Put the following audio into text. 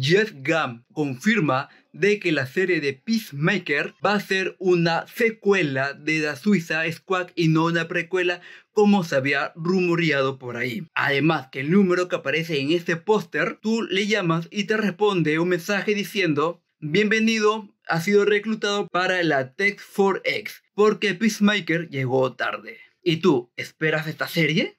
Jeff Gam confirma de que la serie de Peacemaker va a ser una secuela de la Suiza Squad y no una precuela como se había rumoreado por ahí. Además que el número que aparece en este póster, tú le llamas y te responde un mensaje diciendo Bienvenido, ha sido reclutado para la Tech 4X porque Peacemaker llegó tarde. ¿Y tú esperas esta serie?